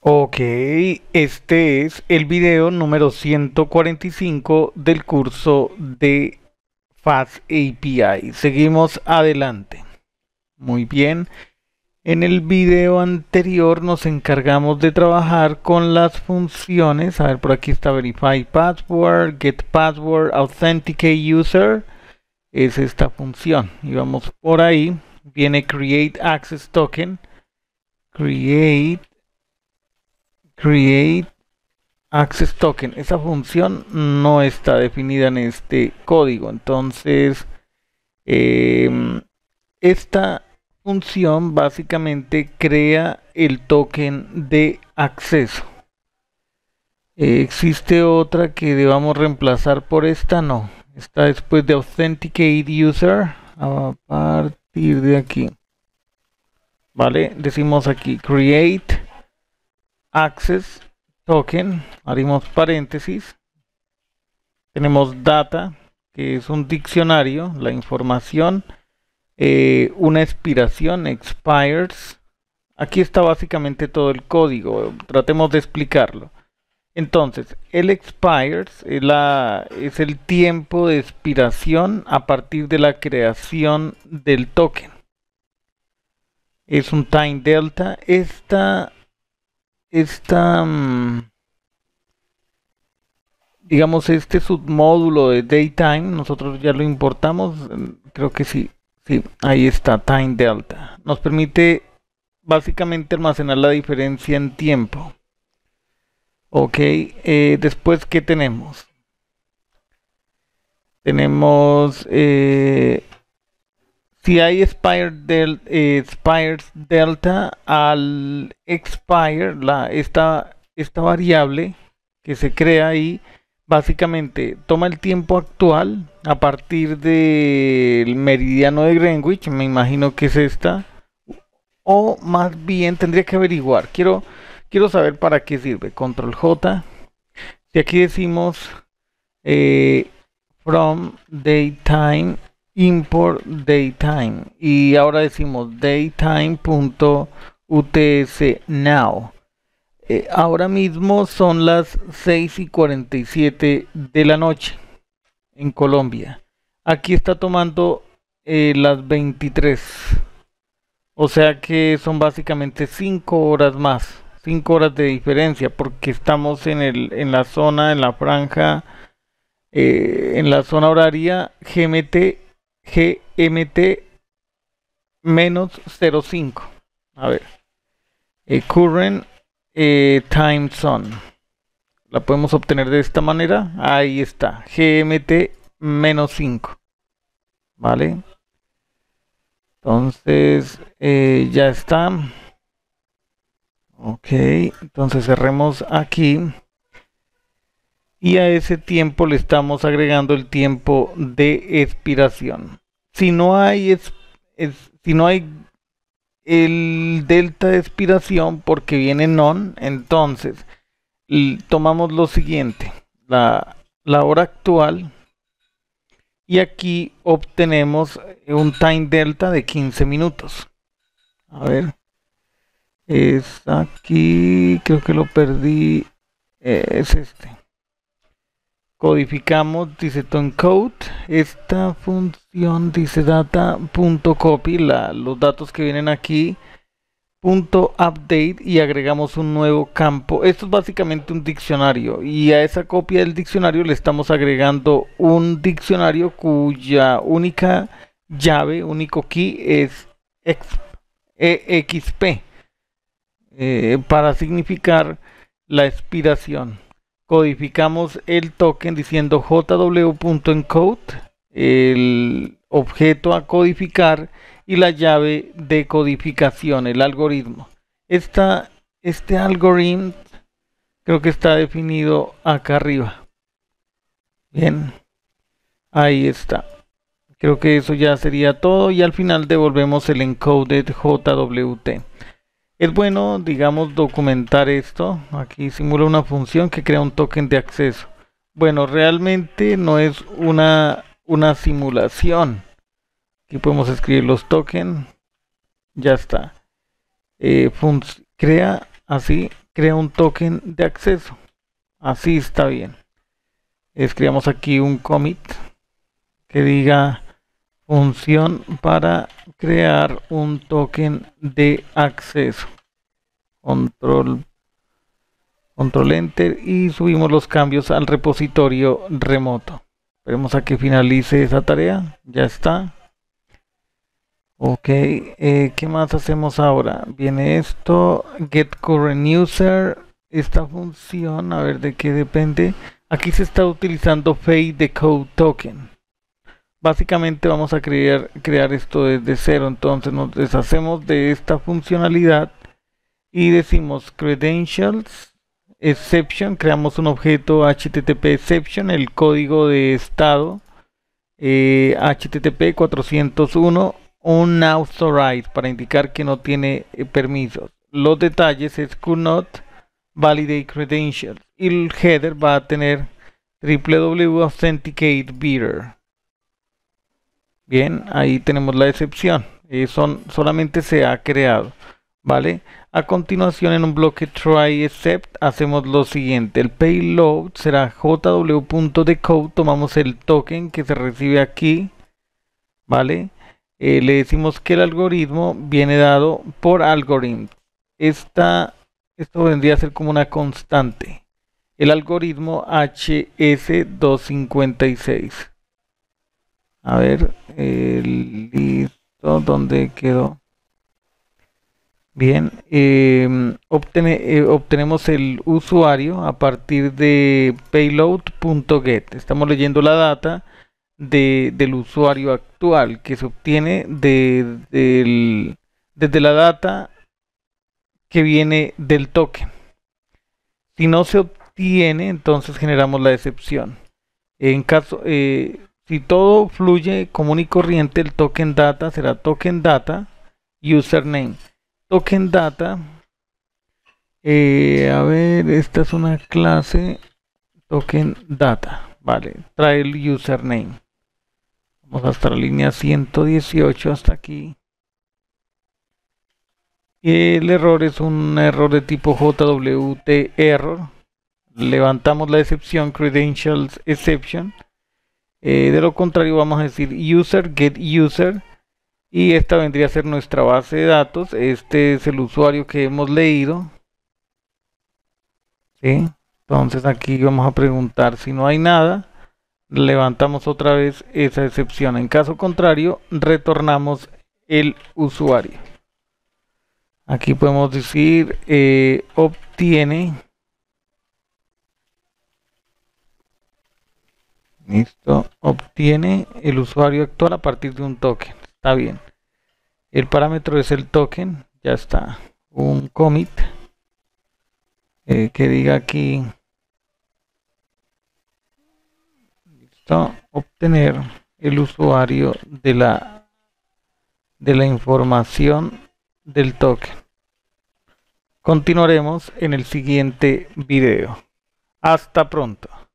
Ok, este es el video número 145 del curso de Fast API. Seguimos adelante. Muy bien. En el video anterior nos encargamos de trabajar con las funciones. A ver, por aquí está verify password, get password, authenticate user. Es esta función. Y vamos por ahí. Viene create access token. Create create access token. Esa función no está definida en este código. Entonces, em, esta función básicamente crea el token de acceso. Eh, ¿Existe otra que debamos reemplazar por esta? No. Está después de Authenticate User. A partir de aquí. ¿Vale? Decimos aquí Create access token, abrimos paréntesis, tenemos data, que es un diccionario, la información, eh, una expiración, expires, aquí está básicamente todo el código, tratemos de explicarlo. Entonces, el expires es, la, es el tiempo de expiración a partir de la creación del token. Es un time delta. Esta esta, mm, digamos, este submódulo de Daytime, nosotros ya lo importamos, mm, creo que sí, sí, ahí está, Time Delta. Nos permite básicamente almacenar la diferencia en tiempo. Ok, eh, después, ¿qué tenemos? Tenemos eh, si hay del, expires eh, delta al expire, la, esta, esta variable que se crea ahí, básicamente toma el tiempo actual a partir del meridiano de Greenwich, me imagino que es esta, o más bien tendría que averiguar, quiero, quiero saber para qué sirve, control J, si aquí decimos eh, from daytime import daytime y ahora decimos daytime.utsnow. now eh, ahora mismo son las 6 y 47 de la noche en Colombia. Aquí está tomando eh, las 23. O sea que son básicamente 5 horas más. 5 horas de diferencia porque estamos en, el, en la zona, en la franja, eh, en la zona horaria GMT GMT-05. A ver. Eh, current eh, Time Zone. La podemos obtener de esta manera. Ahí está. GMT-5. ¿Vale? Entonces, eh, ya está. Ok. Entonces cerremos aquí y a ese tiempo le estamos agregando el tiempo de expiración. Si no hay, si no hay el delta de expiración porque viene non, entonces tomamos lo siguiente, la, la hora actual y aquí obtenemos un time delta de 15 minutos. A ver, es aquí, creo que lo perdí, es este codificamos, dice toncode, esta función dice data.copy, los datos que vienen aquí, punto update y agregamos un nuevo campo. Esto es básicamente un diccionario y a esa copia del diccionario le estamos agregando un diccionario cuya única llave, único key es exp, e eh, para significar la expiración codificamos el token diciendo jw.encode, el objeto a codificar y la llave de codificación, el algoritmo. Esta, este algoritmo creo que está definido acá arriba. Bien, ahí está. Creo que eso ya sería todo y al final devolvemos el encoded JWT. Es bueno, digamos, documentar esto. Aquí simula una función que crea un token de acceso. Bueno, realmente no es una, una simulación. Aquí podemos escribir los tokens. Ya está. Eh, crea así, crea un token de acceso. Así está bien. Escribamos aquí un commit que diga función para crear un token de acceso control control enter y subimos los cambios al repositorio remoto esperemos a que finalice esa tarea ya está ok eh, qué más hacemos ahora viene esto get current user esta función a ver de qué depende aquí se está utilizando fade Code token Básicamente vamos a crear, crear esto desde cero, entonces nos deshacemos de esta funcionalidad y decimos credentials exception, creamos un objeto http exception, el código de estado http eh, 401 unauthorized para indicar que no tiene eh, permisos. Los detalles es could not validate credentials y el header va a tener www authenticate bearer. Bien, ahí tenemos la excepción. Eh, son, solamente se ha creado. ¿Vale? A continuación, en un bloque try except, hacemos lo siguiente. El payload será jw.decode. Tomamos el token que se recibe aquí. ¿Vale? Eh, le decimos que el algoritmo viene dado por algorithm. Esta, esto vendría a ser como una constante. El algoritmo HS256. A ver, listo, ¿dónde quedó? Bien, em, eh, obtenemos el usuario a partir de payload.get. Estamos leyendo la data del usuario actual que se obtiene desde la data que viene del token. Si no se obtiene, entonces generamos la excepción. En caso, eh, si todo fluye común y corriente, el token data será token data username. Token data. Eh, a ver, esta es una clase token data. Vale, trae el username. Vamos hasta la línea 118 hasta aquí. El error es un error de tipo JWT error. Levantamos la excepción credentials exception eh, de lo contrario vamos a decir user, get user. Y esta vendría a ser nuestra base de datos. Este es el usuario que hemos leído. Entonces aquí vamos a preguntar si no hay nada. Levantamos otra vez esa excepción. En caso contrario, retornamos el usuario. Aquí podemos decir eh, obtiene Listo. Obtiene el usuario actual a partir de un token. Está bien. El parámetro es el token. Ya está. Un commit. Eh, que diga aquí. Listo. Obtener el usuario de la de la información del token. Continuaremos en el siguiente video. Hasta pronto.